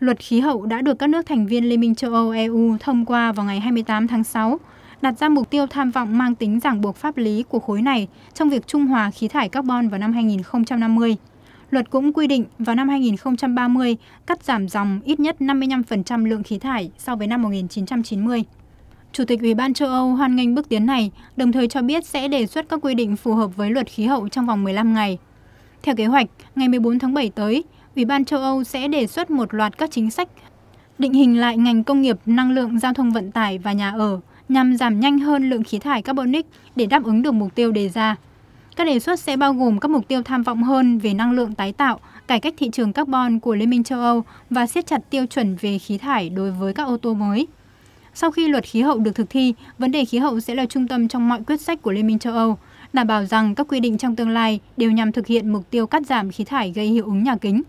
Luật khí hậu đã được các nước thành viên Liên minh châu Âu EU thông qua vào ngày 28 tháng 6, đặt ra mục tiêu tham vọng mang tính ràng buộc pháp lý của khối này trong việc trung hòa khí thải carbon vào năm 2050. Luật cũng quy định vào năm 2030 cắt giảm dòng ít nhất 55% lượng khí thải so với năm 1990. Chủ tịch Ủy ban châu Âu hoan nghênh bước tiến này, đồng thời cho biết sẽ đề xuất các quy định phù hợp với luật khí hậu trong vòng 15 ngày. Theo kế hoạch, ngày 14 tháng 7 tới, Ủy ban châu Âu sẽ đề xuất một loạt các chính sách định hình lại ngành công nghiệp năng lượng giao thông vận tải và nhà ở nhằm giảm nhanh hơn lượng khí thải carbonic để đáp ứng được mục tiêu đề ra. Các đề xuất sẽ bao gồm các mục tiêu tham vọng hơn về năng lượng tái tạo, cải cách thị trường carbon của Liên minh châu Âu và siết chặt tiêu chuẩn về khí thải đối với các ô tô mới. Sau khi luật khí hậu được thực thi, vấn đề khí hậu sẽ là trung tâm trong mọi quyết sách của Liên minh châu Âu, đảm bảo rằng các quy định trong tương lai đều nhằm thực hiện mục tiêu cắt giảm khí thải gây hiệu ứng nhà kính.